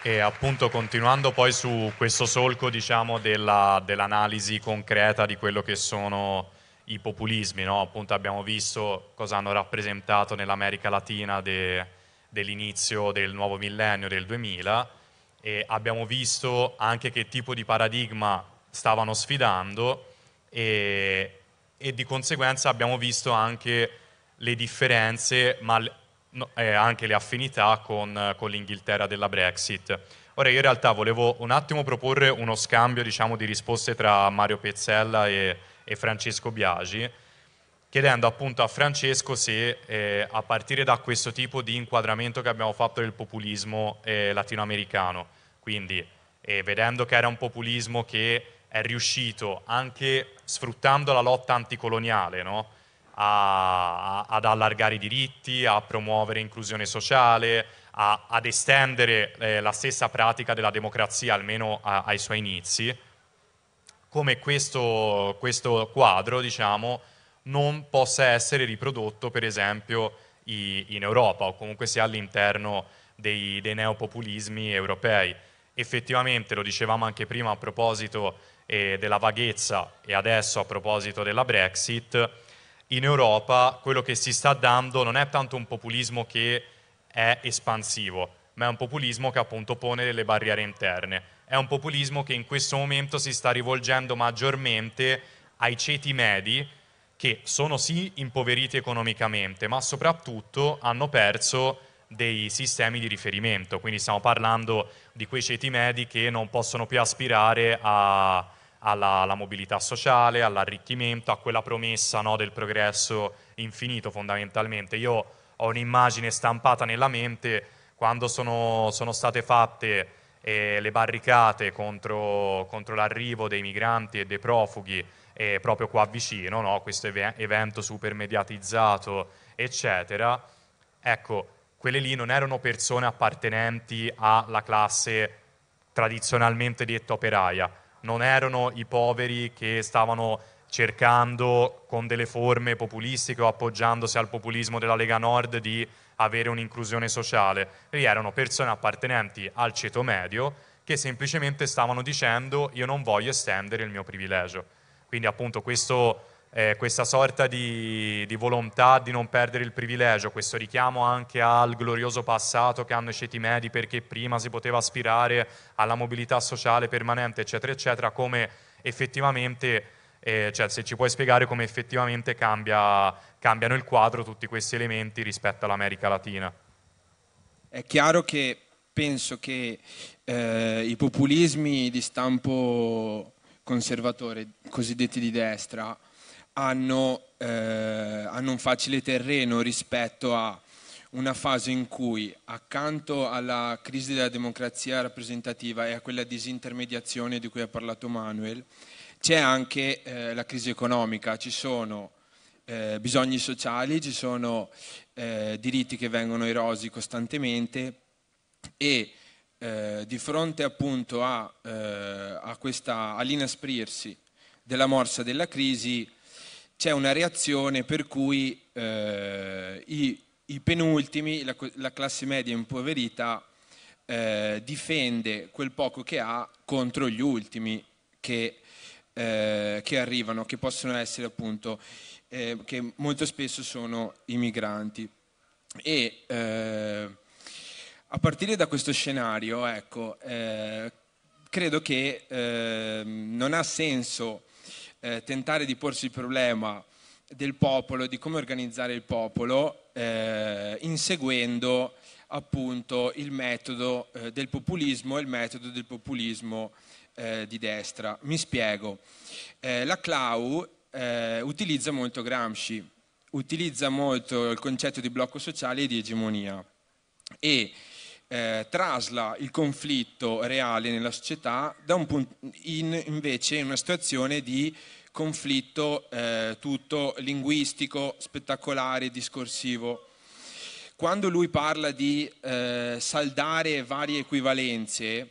E appunto continuando poi su questo solco diciamo, della, dell'analisi concreta di quello che sono i populismi, no? appunto abbiamo visto cosa hanno rappresentato nell'America Latina de, dell'inizio del nuovo millennio, del 2000, e abbiamo visto anche che tipo di paradigma stavano sfidando e, e di conseguenza abbiamo visto anche le differenze, ma no, eh, anche le affinità con, eh, con l'Inghilterra della Brexit. Ora, io in realtà volevo un attimo proporre uno scambio diciamo, di risposte tra Mario Pezzella e, e Francesco Biagi, chiedendo appunto a Francesco se eh, a partire da questo tipo di inquadramento che abbiamo fatto del populismo eh, latinoamericano, quindi eh, vedendo che era un populismo che è riuscito anche sfruttando la lotta anticoloniale, no? a, a, ad allargare i diritti, a promuovere inclusione sociale, a, ad estendere eh, la stessa pratica della democrazia almeno ai suoi inizi, come questo, questo quadro diciamo, non possa essere riprodotto per esempio i, in Europa o comunque sia all'interno dei, dei neopopulismi europei. Effettivamente, lo dicevamo anche prima a proposito eh, della vaghezza e adesso a proposito della Brexit, in Europa quello che si sta dando non è tanto un populismo che è espansivo, ma è un populismo che appunto pone delle barriere interne. È un populismo che in questo momento si sta rivolgendo maggiormente ai ceti medi che sono sì impoveriti economicamente, ma soprattutto hanno perso dei sistemi di riferimento. Quindi stiamo parlando di quei ceti medi che non possono più aspirare a alla, alla mobilità sociale, all'arricchimento, a quella promessa no, del progresso infinito fondamentalmente. Io ho un'immagine stampata nella mente quando sono, sono state fatte eh, le barricate contro, contro l'arrivo dei migranti e dei profughi eh, proprio qua vicino, no? questo ev- evento super mediatizzato, eccetera. Ecco, quelle lì non erano persone appartenenti alla classe tradizionalmente detta operaia, non erano i poveri che stavano cercando con delle forme populistiche o appoggiandosi al populismo della Lega Nord di avere un'inclusione sociale, e erano persone appartenenti al ceto medio che semplicemente stavano dicendo io non voglio estendere il mio privilegio. Quindi appunto questo eh, questa sorta di, di, volontà di non perdere il privilegio, questo richiamo anche al glorioso passato che hanno i ceti medi perché prima si poteva aspirare alla mobilità sociale permanente, eccetera, eccetera, come effettivamente, eh, cioè se ci puoi spiegare come effettivamente cambia, cambiano il quadro tutti questi elementi rispetto all'America Latina. È chiaro che penso che eh, i populismi di stampo conservatore, cosiddetti di destra, hanno, eh, hanno un facile terreno rispetto a una fase in cui accanto alla crisi della democrazia rappresentativa e a quella disintermediazione di cui ha parlato Manuel, c'è anche eh, la crisi economica, ci sono eh, bisogni sociali, ci sono eh, diritti che vengono erosi costantemente e eh, di fronte appunto a, eh, a questa, all'inasprirsi della morsa della crisi c'è una reazione per cui eh, i, i, penultimi, la, la, classe media impoverita, eh, difende quel poco che ha contro gli ultimi che, eh, che arrivano, che possono essere appunto, eh, che molto spesso sono i migranti. E eh, a partire da questo scenario, ecco, eh, credo che non ha senso eh, tentare di porsi il problema del popolo, di come organizzare il popolo, eh, inseguendo appunto il metodo eh, del populismo e il metodo del populismo eh, di destra. Mi spiego. Eh, la Clau eh, utilizza molto Gramsci, utilizza molto il concetto di blocco sociale e di egemonia e eh, trasla il conflitto reale nella società in, invece in una situazione di conflitto eh, tutto linguistico, spettacolare, discorsivo. Quando lui parla di eh, saldare varie equivalenze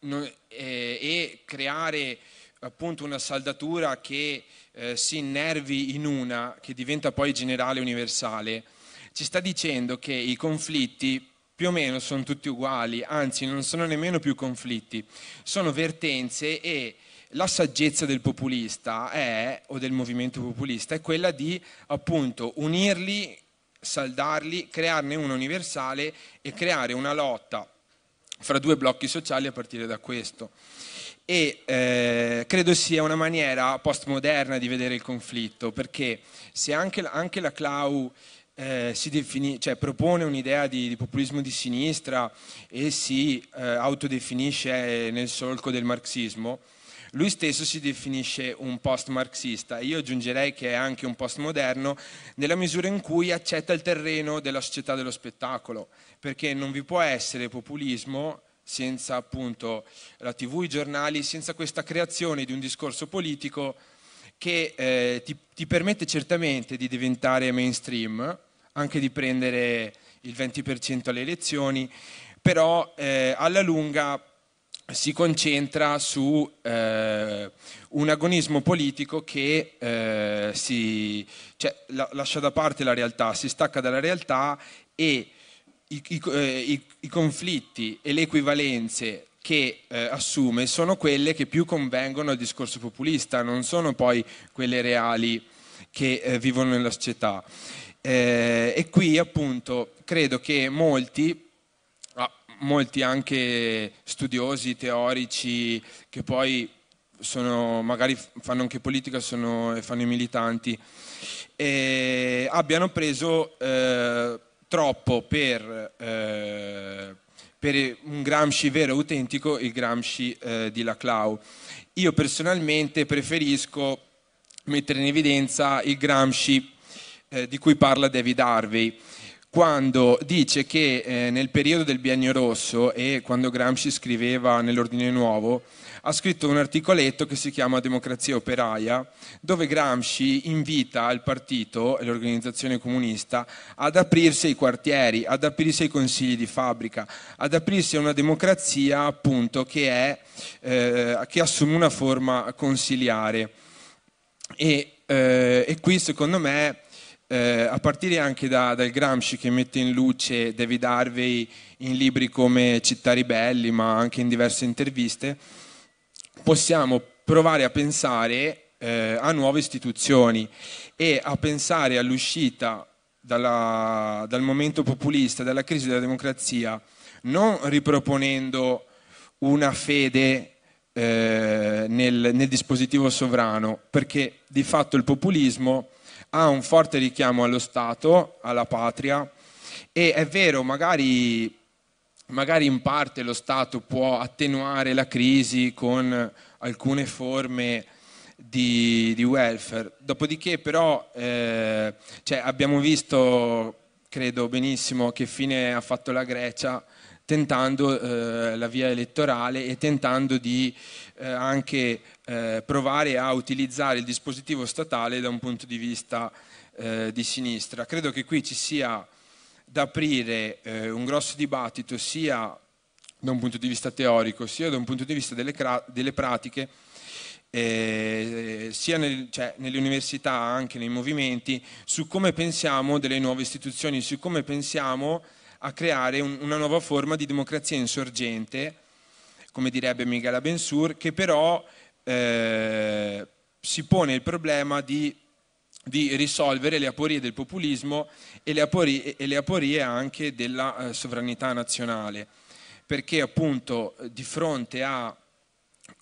no, eh, e creare appunto una saldatura che eh, si innervi in una, che diventa poi generale universale, ci sta dicendo che i conflitti più o meno sono tutti uguali, anzi non sono nemmeno più conflitti, sono vertenze e la saggezza del populista è, o del movimento populista è quella di appunto unirli, saldarli, crearne uno universale e creare una lotta fra due blocchi sociali a partire da questo. E eh, credo sia una maniera postmoderna di vedere il conflitto, perché se anche, anche la Clau eh, defini- cioè, propone un'idea di, di, populismo di sinistra e si eh, autodefinisce eh, nel solco del marxismo. Lui stesso si definisce un post-marxista io aggiungerei che è anche un post-moderno nella misura in cui accetta il terreno della società dello spettacolo, perché non vi può essere populismo senza appunto la tv, i giornali, senza questa creazione di un discorso politico che eh, ti, ti, permette certamente di diventare mainstream, anche di prendere il 20% alle elezioni, però eh, alla lunga si concentra su eh, un agonismo politico che eh, si, cioè, la, lascia da parte la realtà, si stacca dalla realtà e i, i, eh, i, i conflitti e le equivalenze che eh, assume sono quelle che più convengono al discorso populista, non sono poi quelle reali che eh, vivono nella società. Eh, e qui appunto credo che molti, ah, molti anche studiosi, teorici, che poi sono, magari fanno anche politica e fanno i militanti, eh, abbiano preso eh, troppo per, eh, per, un Gramsci vero e autentico il Gramsci eh, di Laclau. Io personalmente preferisco mettere in evidenza il Gramsci eh, di cui parla David Harvey quando dice che eh, nel periodo del biennio rosso e quando Gramsci scriveva nell'Ordine Nuovo, ha scritto un articoletto che si chiama Democrazia Operaia, dove Gramsci invita il partito e l'organizzazione comunista ad aprirsi ai quartieri, ad aprirsi ai consigli di fabbrica, ad aprirsi a una democrazia appunto che, è, eh, che assume una forma consiliare. E, eh, e qui secondo me eh, a partire anche da, dal Gramsci che mette in luce David Harvey in libri come Città ribelli, ma anche in diverse interviste, possiamo provare a pensare eh, a nuove istituzioni e a pensare all'uscita dalla, dal momento populista, dalla crisi della democrazia, non riproponendo una fede eh, nel, nel dispositivo sovrano, perché di fatto il populismo ha un forte richiamo allo Stato, alla patria e è vero, magari, magari in parte lo Stato può attenuare la crisi con alcune forme di, di welfare, dopodiché però eh, cioè abbiamo visto, credo benissimo, che fine ha fatto la Grecia tentando eh, la via elettorale e tentando di eh, anche eh, provare a utilizzare il dispositivo statale da un punto di vista eh, di sinistra. Credo che qui ci sia da aprire eh, un grosso dibattito sia da un punto di vista teorico sia da un punto di vista delle, cra- delle pratiche eh, sia nel, cioè, nelle università anche nei movimenti su come pensiamo delle nuove istituzioni, su come pensiamo a creare un, una nuova forma di democrazia insorgente, come direbbe Miguel Abensur, che però eh, si pone il problema di, di, risolvere le aporie del populismo e le aporie, e le aporie anche della eh, sovranità nazionale, perché appunto di fronte a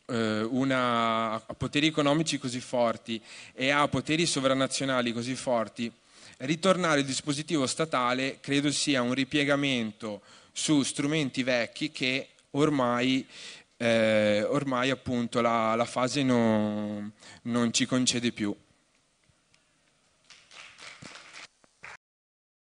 eh, una, a poteri economici così forti e a poteri sovranazionali così forti ritornare al dispositivo statale credo sia un ripiegamento su strumenti vecchi che ormai, eh, ormai appunto la, la fase no, non ci concede più.